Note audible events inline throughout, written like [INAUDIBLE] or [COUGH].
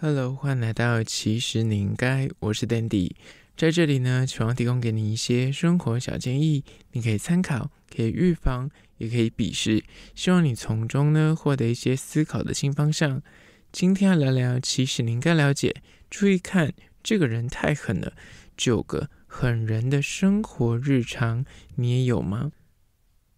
Hello，欢迎来到其实你应该，我是 Dandy，在这里呢，希望提供给你一些生活小建议，你可以参考，可以预防，也可以鄙视，希望你从中呢获得一些思考的新方向。今天要聊聊其实你应该了解，注意看这个人太狠了，九个狠人的生活日常，你也有吗？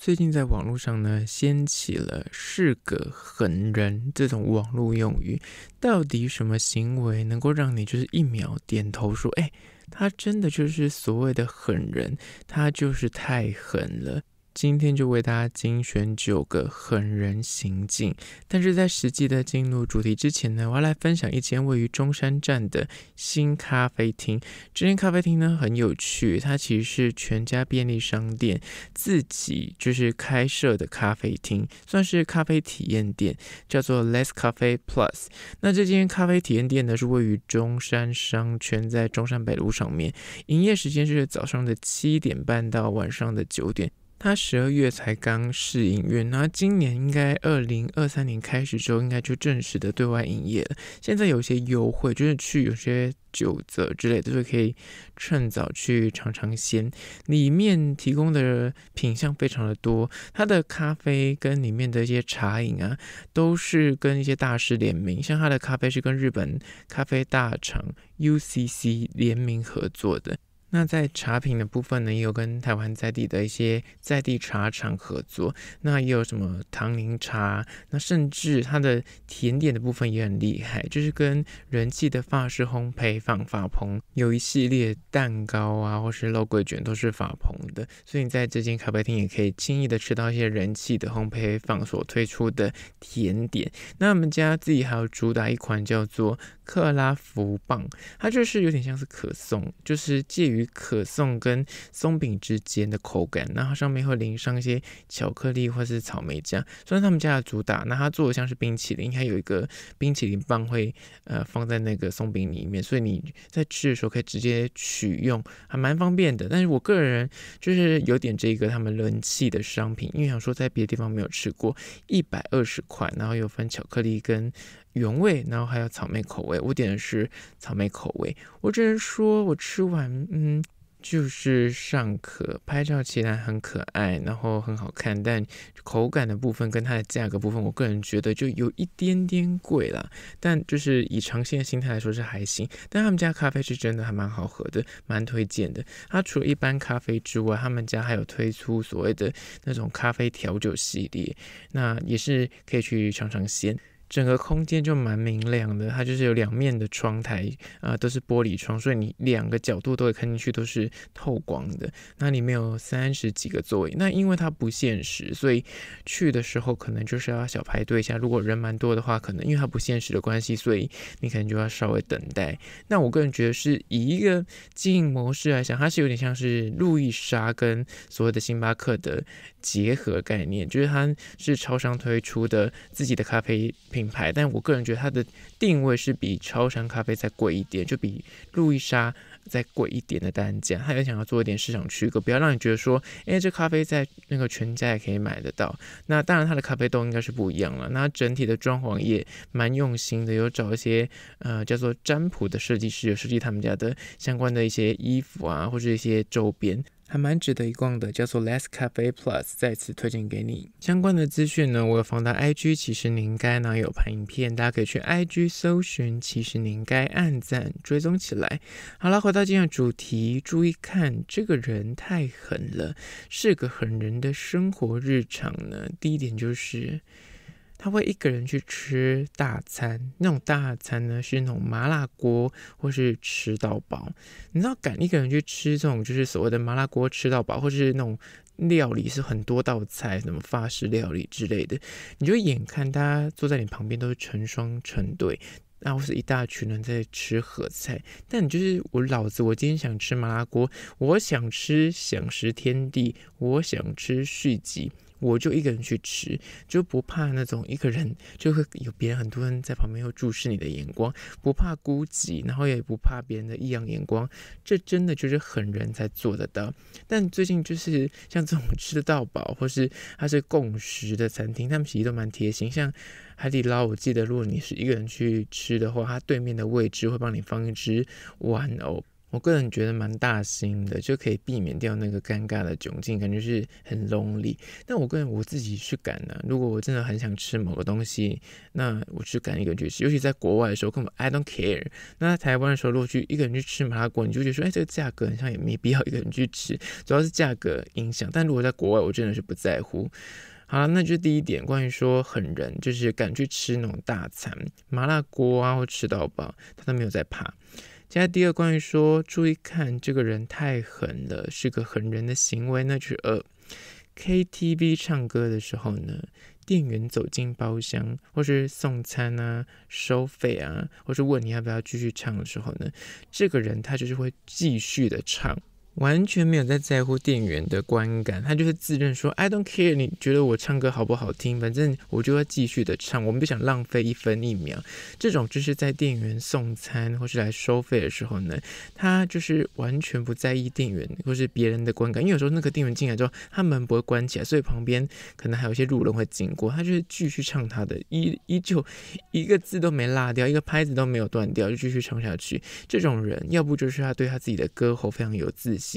最近在网络上呢，掀起了“是个狠人”这种网络用语。到底什么行为能够让你就是一秒点头说：“哎，他真的就是所谓的狠人，他就是太狠了。”今天就为大家精选九个狠人行径，但是在实际的进入主题之前呢，我要来分享一间位于中山站的新咖啡厅。这间咖啡厅呢很有趣，它其实是全家便利商店自己就是开设的咖啡厅，算是咖啡体验店，叫做 Less Cafe Plus。那这间咖啡体验店呢是位于中山商圈，在中山北路上面，营业时间是早上的七点半到晚上的九点。它十二月才刚试营业，那今年应该二零二三年开始之后，应该就正式的对外营业了。现在有些优惠，就是去有些九折之类，都是可以趁早去尝尝鲜。里面提供的品相非常的多，它的咖啡跟里面的一些茶饮啊，都是跟一些大师联名，像它的咖啡是跟日本咖啡大厂 UCC 联名合作的。那在茶品的部分呢，也有跟台湾在地的一些在地茶厂合作。那也有什么唐宁茶，那甚至它的甜点的部分也很厉害，就是跟人气的法式烘焙坊法蓬有一系列蛋糕啊，或是肉桂卷都是法蓬的。所以你在这间咖啡厅也可以轻易的吃到一些人气的烘焙坊所推出的甜点。那我们家自己还有主打一款叫做克拉福棒，它就是有点像是可颂，就是介于。与可颂跟松饼之间的口感，然后上面会淋上一些巧克力或是草莓酱，算是他们家的主打。那它做的像是冰淇淋，还有一个冰淇淋棒会呃放在那个松饼里面，所以你在吃的时候可以直接取用，还蛮方便的。但是我个人就是有点这个他们人气的商品，因为想说在别的地方没有吃过，一百二十块，然后又分巧克力跟。原味，然后还有草莓口味，我点的是草莓口味。我只能说，我吃完，嗯，就是尚可，拍照起来很可爱，然后很好看。但口感的部分跟它的价格部分，我个人觉得就有一点点贵了。但就是以尝鲜的心态来说是还行。但他们家咖啡是真的还蛮好喝的，蛮推荐的。它除了一般咖啡之外，他们家还有推出所谓的那种咖啡调酒系列，那也是可以去尝尝鲜。整个空间就蛮明亮的，它就是有两面的窗台啊，都是玻璃窗，所以你两个角度都会看进去，都是透光的。那里面有三十几个座位，那因为它不限时，所以去的时候可能就是要小排队一下。如果人蛮多的话，可能因为它不限时的关系，所以你可能就要稍微等待。那我个人觉得是以一个经营模式来讲，它是有点像是路易莎跟所有的星巴克的结合概念，就是它是超商推出的自己的咖啡。品牌，但我个人觉得它的定位是比超山咖啡再贵一点，就比路易莎再贵一点的单价。他也想要做一点市场区隔，不要让你觉得说，哎，这咖啡在那个全家也可以买得到。那当然，它的咖啡豆应该是不一样了。那整体的装潢也蛮用心的，有找一些呃叫做占卜的设计师，有设计他们家的相关的一些衣服啊，或者一些周边。还蛮值得一逛的，叫做 Less Cafe Plus，再次推荐给你。相关的资讯呢，我有放到 IG，其实你应该呢有拍影片，大家可以去 IG 搜寻。其实你应该按赞追踪起来。好了，回到今的主题，注意看这个人太狠了，是个狠人的生活日常呢。第一点就是。他会一个人去吃大餐，那种大餐呢是那种麻辣锅，或是吃到饱。你知道，敢一个人去吃这种就是所谓的麻辣锅吃到饱，或者是那种料理是很多道菜，什么法式料理之类的，你就眼看他坐在你旁边都是成双成对，然后是一大群人在吃合菜。但你就是我老子，我今天想吃麻辣锅，我想吃，想食天地，我想吃续集。我就一个人去吃，就不怕那种一个人就会有别人很多人在旁边又注视你的眼光，不怕孤寂，然后也不怕别人的异样眼光，这真的就是狠人才做得到。但最近就是像这种 [LAUGHS] 吃的到饱或是它是共识的餐厅，他们其实都蛮贴心，像海底捞，我记得如果你是一个人去吃的话，它对面的位置会帮你放一只玩偶。我个人觉得蛮大心的，就可以避免掉那个尴尬的窘境，感觉是很 lonely。但我个人我自己去敢呢？如果我真的很想吃某个东西，那我去赶一个人去吃。尤其在国外的时候，根本 I don't care。那在台湾的时候，如果去一个人去吃麻辣锅，你就觉得说，哎，这个价格好像也没必要一个人去吃，主要是价格影响。但如果在国外，我真的是不在乎。好了，那就是第一点，关于说狠人，就是敢去吃那种大餐，麻辣锅啊，或吃到饱，他都没有在怕。接下来第二，关于说注意看这个人太狠了，是个狠人的行为，那就是二 KTV 唱歌的时候呢，店员走进包厢，或是送餐啊、收费啊，或是问你要不要继续唱的时候呢，这个人他就是会继续的唱。完全没有在在乎店员的观感，他就是自认说 I don't care，你觉得我唱歌好不好听，反正我就要继续的唱。我们不想浪费一分一秒。这种就是在店员送餐或是来收费的时候呢，他就是完全不在意店员或是别人的观感，因为有时候那个店员进来之后，他门不会关起来，所以旁边可能还有一些路人会经过，他就是继续唱他的，依依旧一个字都没落掉，一个拍子都没有断掉，就继续唱下去。这种人，要不就是他对他自己的歌喉非常有自信。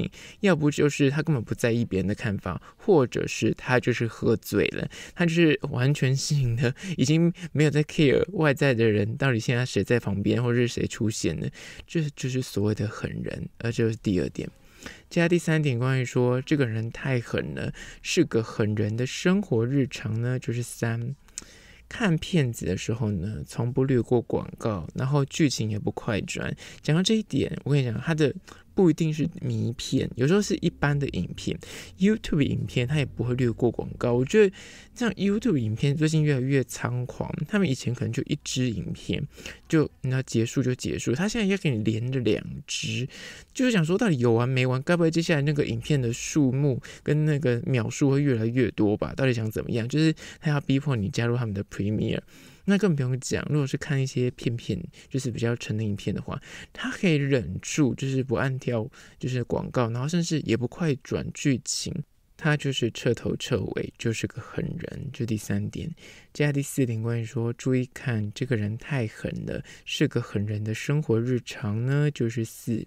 要不就是他根本不在意别人的看法，或者是他就是喝醉了，他就是完全性的已经没有在 care 外在的人到底现在谁在旁边，或者是谁出现的，这就是所谓的狠人。而这是第二点。接下来第三点，关于说这个人太狠了，是个狠人的生活日常呢，就是三看片子的时候呢，从不略过广告，然后剧情也不快转。讲到这一点，我跟你讲他的。不一定是迷片，有时候是一般的影片，YouTube 影片它也不会略过广告。我觉得像 YouTube 影片最近越来越猖狂，他们以前可能就一支影片就那结束就结束，他现在要给你连着两支，就是想说到底有完没完？该不会接下来那个影片的数目跟那个秒数会越来越多吧？到底想怎么样？就是他要逼迫你加入他们的 Premiere。那更不用讲，如果是看一些片片，就是比较沉的影片的话，他可以忍住，就是不按跳，就是广告，然后甚至也不快转剧情，他就是彻头彻尾就是个狠人。这第三点，接下来第四点，关于说注意看这个人太狠了，是个狠人的生活日常呢，就是四，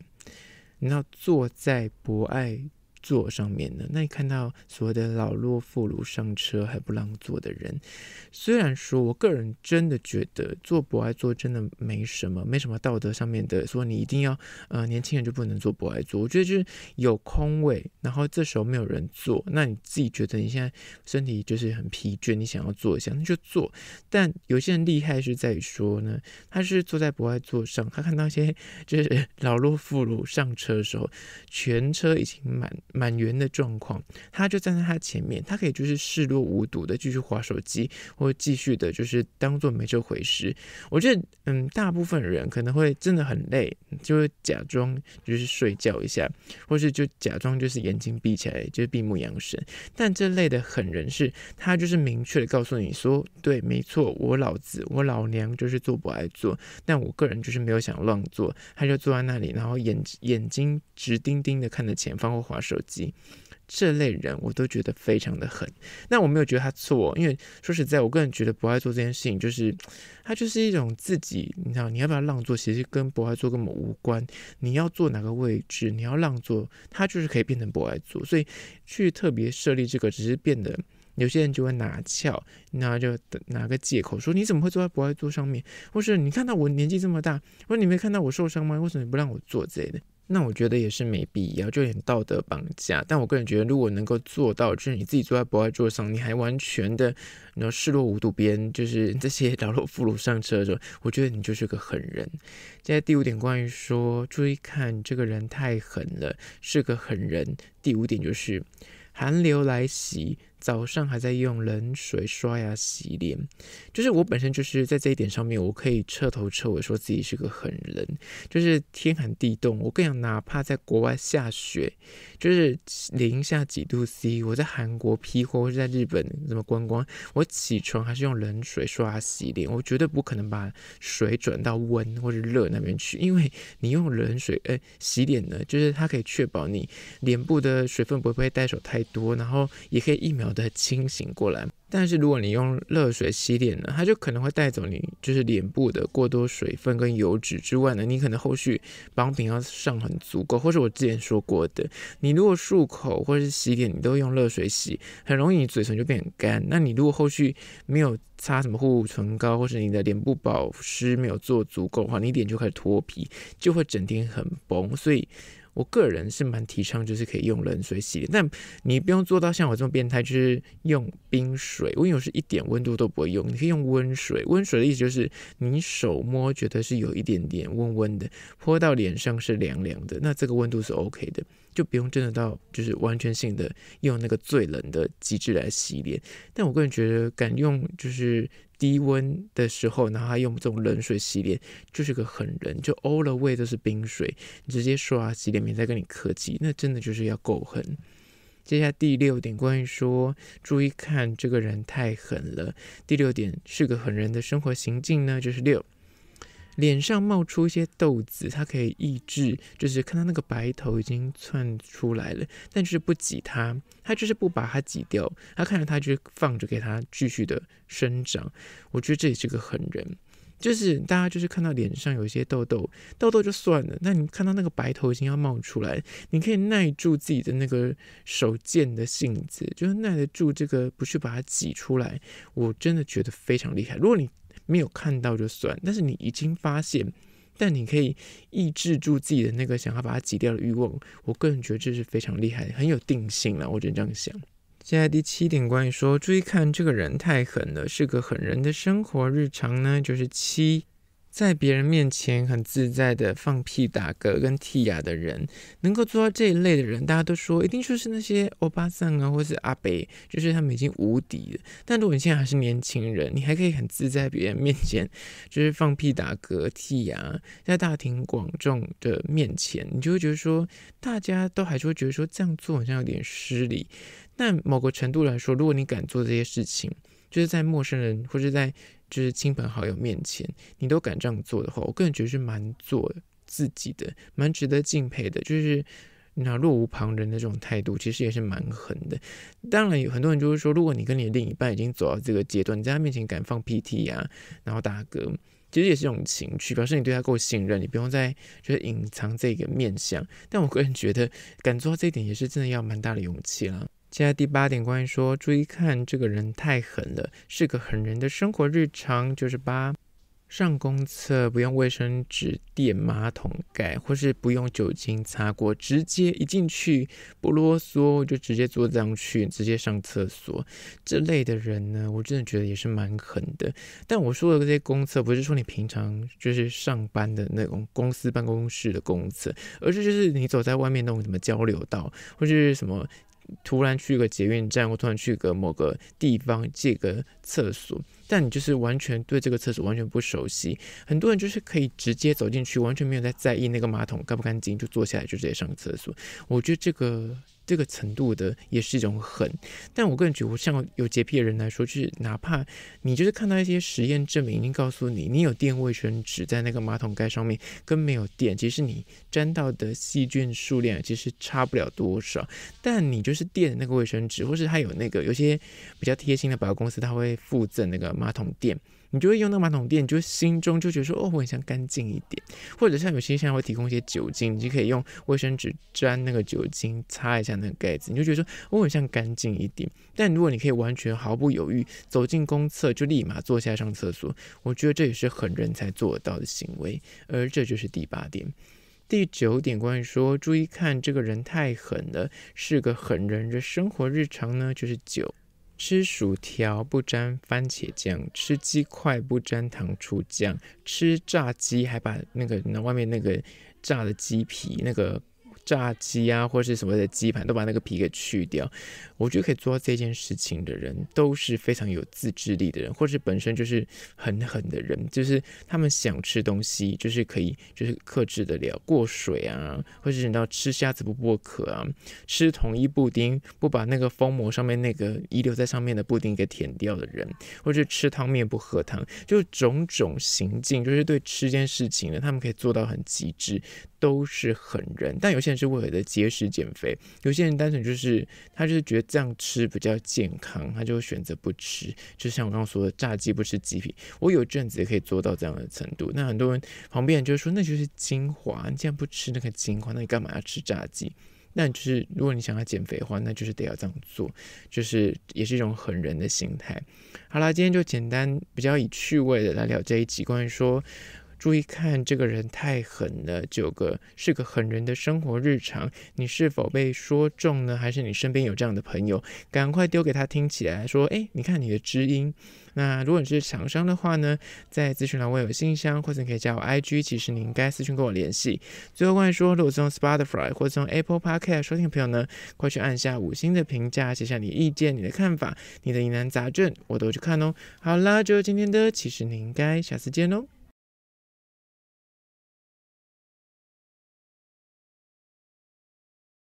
你要坐在博爱。坐上面呢？那你看到所谓的老弱妇孺上车还不让坐的人，虽然说我个人真的觉得坐博爱座真的没什么，没什么道德上面的说你一定要呃年轻人就不能坐博爱座。我觉得就是有空位，然后这时候没有人坐，那你自己觉得你现在身体就是很疲倦，你想要坐一下那就坐。但有些人厉害是在于说呢，他是坐在博爱座上，他看到一些就是老弱妇孺上车的时候，全车已经满。满员的状况，他就站在他前面，他可以就是视若无睹的继续划手机，或继续的就是当做没这回事。我觉得，嗯，大部分人可能会真的很累，就会假装就是睡觉一下，或是就假装就是眼睛闭起来，就闭目养神。但这类的狠人是，他就是明确的告诉你说，对，没错，我老子我老娘就是做不爱做，但我个人就是没有想乱做，他就坐在那里，然后眼眼睛直盯盯的看着前方或划手。机这类人我都觉得非常的狠，那我没有觉得他错，因为说实在，我个人觉得不爱做这件事情，就是他就是一种自己，你知道你要不要让座，其实跟不爱做根本无关。你要做哪个位置，你要让座，他就是可以变成不爱做，所以去特别设立这个，只是变得有些人就会拿翘，那就拿个借口说你怎么会坐在不爱做上面，或是你看到我年纪这么大，或你没看到我受伤吗？为什么你不让我做之类的？那我觉得也是没必要，就是道德绑架。但我个人觉得，如果能够做到，就是你自己坐在博爱座上，你还完全的，然后视若无睹，别人就是这些 [LAUGHS] 老弱妇孺上车的时候，我觉得你就是个狠人。现在第五点关于说，注意看这个人太狠了，是个狠人。第五点就是寒流来袭。早上还在用冷水刷牙洗脸，就是我本身就是在这一点上面，我可以彻头彻尾说自己是个狠人。就是天寒地冻，我更想哪怕在国外下雪，就是零下几度 C，我在韩国批货或者在日本怎么观光，我起床还是用冷水刷牙洗脸，我绝对不可能把水转到温或者热那边去，因为你用冷水呃洗脸呢，就是它可以确保你脸部的水分不会带走太多，然后也可以一秒。的清醒过来，但是如果你用热水洗脸呢，它就可能会带走你就是脸部的过多水分跟油脂之外呢，你可能后续帮品要上很足够，或是我之前说过的，你如果漱口或者是洗脸你都用热水洗，很容易你嘴唇就变干。那你如果后续没有擦什么护唇膏，或是你的脸部保湿没有做足够的话，你脸就开始脱皮，就会整天很崩，所以。我个人是蛮提倡，就是可以用冷水洗，但你不用做到像我这么变态，就是用冰水。我有时是一点温度都不会用，你可以用温水。温水的意思就是你手摸觉得是有一点点温温的，泼到脸上是凉凉的，那这个温度是 OK 的。就不用真的到，就是完全性的用那个最冷的极致来洗脸。但我个人觉得，敢用就是低温的时候，然后还用这种冷水洗脸，就是个狠人。就 all the way 都是冰水，你直接刷洗脸，没再跟你客气，那真的就是要够狠。接下来第六点，关于说注意看这个人太狠了。第六点是个狠人的生活行径呢，就是六。脸上冒出一些痘子，它可以抑制，就是看到那个白头已经窜出来了，但就是不挤它，它就是不把它挤掉，它看着它就放着，给它继续的生长。我觉得这也是个狠人，就是大家就是看到脸上有一些痘痘，痘痘就算了，那你看到那个白头已经要冒出来，你可以耐住自己的那个手贱的性子，就是耐得住这个不去把它挤出来，我真的觉得非常厉害。如果你没有看到就算，但是你已经发现，但你可以抑制住自己的那个想要把它挤掉的欲望。我个人觉得这是非常厉害，很有定性了。我能这样想。现在第七点，关于说注意看这个人太狠了，是个狠人的生活日常呢，就是七。在别人面前很自在的放屁、打嗝、跟剔牙的人，能够做到这一类的人，大家都说一定就是那些欧巴桑啊，或是阿北，就是他们已经无敌了。但如果你现在还是年轻人，你还可以很自在别人面前，就是放屁、打嗝、剔牙，在大庭广众的面前，你就会觉得说，大家都还是会觉得说这样做好像有点失礼。但某个程度来说，如果你敢做这些事情，就是在陌生人或者在就是亲朋好友面前，你都敢这样做的话，我个人觉得是蛮做自己的，蛮值得敬佩的。就是那若无旁人的这种态度，其实也是蛮狠的。当然有很多人就会说，如果你跟你的另一半已经走到这个阶段，你在他面前敢放屁 T 啊，然后打嗝，其实也是一种情趣，表示你对他够信任，你不用再就是隐藏这个面相。但我个人觉得，敢做到这一点，也是真的要蛮大的勇气了。接下来第八点，关于说，注意看这个人太狠了，是个狠人的生活日常就是八，上公厕不用卫生纸垫马桶盖，或是不用酒精擦过，直接一进去不啰嗦，就直接坐上去，直接上厕所。这类的人呢，我真的觉得也是蛮狠的。但我说的这些公厕，不是说你平常就是上班的那种公司办公室的公厕，而是就是你走在外面那种什么交流道，或是什么。突然去个捷运站，或突然去个某个地方借个厕所，但你就是完全对这个厕所完全不熟悉。很多人就是可以直接走进去，完全没有在在意那个马桶干不干净，就坐下来就直接上厕所。我觉得这个。这个程度的也是一种狠，但我个人觉得，像有洁癖的人来说，就是哪怕你就是看到一些实验证明，已经告诉你，你有垫卫生纸在那个马桶盖上面，跟没有垫，其实你沾到的细菌数量其实差不了多少。但你就是垫那个卫生纸，或是它有那个有些比较贴心的保货公司，它会附赠那个马桶垫。你就会用那个马桶垫，你就心中就觉得说，哦，我很想干净一点，或者像有些现在会提供一些酒精，你就可以用卫生纸沾那个酒精擦一下那个盖子，你就觉得说，我很想干净一点。但如果你可以完全毫不犹豫走进公厕就立马坐下上厕所，我觉得这也是狠人才做得到的行为，而这就是第八点、第九点关于说注意看这个人太狠了，是个狠人的生活日常呢，就是酒。吃薯条不沾番茄酱，吃鸡块不沾糖醋酱，吃炸鸡还把那个那外面那个炸的鸡皮那个。炸鸡啊，或是什么的鸡盘，都把那个皮给去掉。我觉得可以做到这件事情的人，都是非常有自制力的人，或是本身就是很狠的人。就是他们想吃东西，就是可以，就是克制得了过水啊，或者你知道吃虾子不剥壳啊，吃同一布丁不把那个封膜上面那个遗留在上面的布丁给舔掉的人，或者吃汤面不喝汤，就种种行径，就是对吃这件事情呢，他们可以做到很极致，都是狠人。但有些是为了节食减肥，有些人单纯就是他就是觉得这样吃比较健康，他就选择不吃。就像我刚刚说的，炸鸡不吃鸡皮，我有阵子也可以做到这样的程度。那很多人旁边人就说，那就是精华，你既然不吃那个精华，那你干嘛要吃炸鸡？那就是如果你想要减肥的话，那就是得要这样做，就是也是一种狠人的心态。好啦，今天就简单比较以趣味的来聊这一集，关于说。注意看，这个人太狠了。九哥是个狠人的生活日常，你是否被说中呢？还是你身边有这样的朋友？赶快丢给他听起来，说：“哎，你看你的知音。”那如果你是厂商的话呢？在资讯栏我有信箱，或者你可以加我 IG。其实你应该私信跟我联系。最后关于说，如果是用 Spotify 或者用 Apple Podcast 收听的朋友呢，快去按下五星的评价，写下你意见、你的看法、你的疑难杂症，我都去看哦。好啦，就今天的，其实你应该下次见哦。